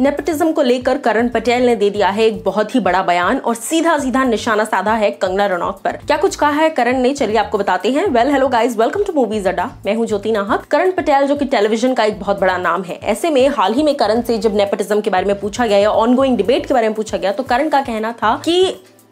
nepotism को लेकर करण पटेल ने दे दिया है एक बहुत ही बड़ा बयान और सीधा सीधा निशाना साधा है कंगना रनौत पर क्या कुछ कहा है करण ने चलिए आपको बताते हैं well hello guys welcome to movies Adda मैं हूं ज्योति नाहक करण पटेल जो कि टेलीविजन का एक बहुत बड़ा नाम है ऐसे में हाल ही में करण से जब नेपटिज्म के बारे में पूछा गया या ऑनगोइंग डिबेट के बारे में पूछा गया तो करण का कहना था की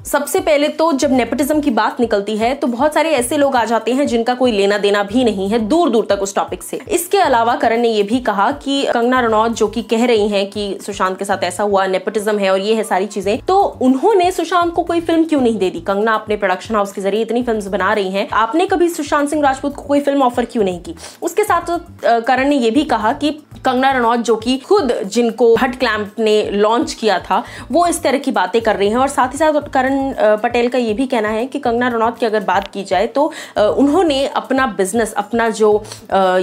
सबसे पहले तो जब नेपोटिज्म की बात निकलती है तो बहुत सारे ऐसे लोग आ जाते हैं जिनका कोई लेना देना भी नहीं है दूर दूर तक उस टॉपिक से इसके अलावा करण ने यह भी कहा कि कंगना रनौत जो कि कह रही हैं कि सुशांत के साथ ऐसा हुआ नेपोटिज्म है और ये है सारी चीजें तो उन्होंने सुशांत को कोई फिल्म क्यों नहीं दे दी कंगना अपने प्रोडक्शन हाउस के जरिए इतनी फिल्म बना रही है आपने कभी सुशांत सिंह राजपूत को कोई फिल्म ऑफर क्यों नहीं की उसके साथ करण ने यह भी कहा कि कंगना रनौत जो कि खुद जिनको हट क्लैम्प ने लॉन्च किया था वो इस तरह की बातें कर रही हैं और साथ ही साथ करण पटेल का ये भी कहना है कि कंगना रनौत की अगर बात की जाए तो उन्होंने अपना बिजनेस अपना जो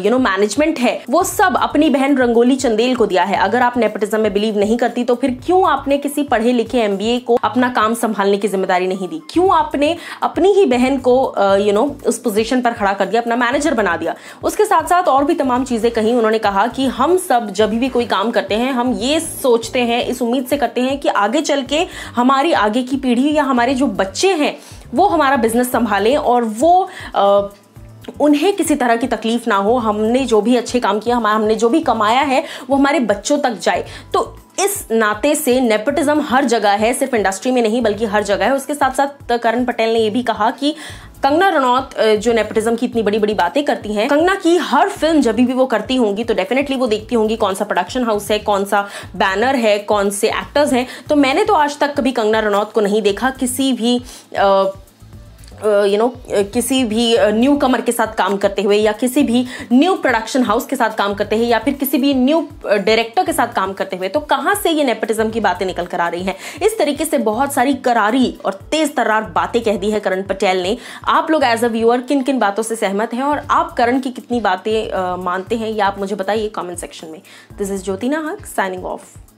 यू नो मैनेजमेंट है वो सब अपनी बहन रंगोली चंदेल को दिया है अगर आप नेपटिज्म में बिलीव नहीं करती तो फिर क्यों आपने किसी पढ़े लिखे एम को अपना काम संभालने की जिम्मेदारी नहीं दी क्यों आपने अपनी ही बहन को यू नो उस पोजिशन पर खड़ा कर दिया अपना मैनेजर बना दिया उसके साथ साथ और भी तमाम चीजें कहीं उन्होंने कहा कि हम हम सब जब भी कोई काम करते हैं हम ये सोचते हैं इस उम्मीद से करते हैं कि आगे चल के हमारी आगे की पीढ़ी या हमारे जो बच्चे हैं वो हमारा बिजनेस संभालें और वो आ, उन्हें किसी तरह की तकलीफ ना हो हमने जो भी अच्छे काम किया हमारा हमने जो भी कमाया है वो हमारे बच्चों तक जाए तो इस नाते से नेपोटिज्म हर जगह है सिर्फ इंडस्ट्री में नहीं बल्कि हर जगह है उसके साथ साथ करण पटेल ने ये भी कहा कि कंगना रनौत जो नेपोटिज्म की इतनी बड़ी बड़ी बातें करती हैं कंगना की हर फिल्म जब भी वो करती होंगी तो डेफिनेटली वो देखती होंगी कौन सा प्रोडक्शन हाउस है कौन सा बैनर है कौन से एक्टर्स हैं तो मैंने तो आज तक कभी कंगना रनौत को नहीं देखा किसी भी आ, यू नो किसी भी न्यू कमर के साथ काम करते हुए या किसी भी न्यू प्रोडक्शन हाउस के साथ काम करते हैं या फिर किसी भी न्यू डायरेक्टर के साथ काम करते हुए तो कहाँ से ये नेपोटिज्म की बातें निकल कर आ रही हैं इस तरीके से बहुत सारी करारी और तेज तरार बातें कह दी है करण पटेल ने आप लोग एज अ व्यूअर किन किन बातों से सहमत हैं और आप करण की कितनी बातें मानते हैं या आप मुझे बताइए कॉमेंट सेक्शन में this is Jyotina Haq signing of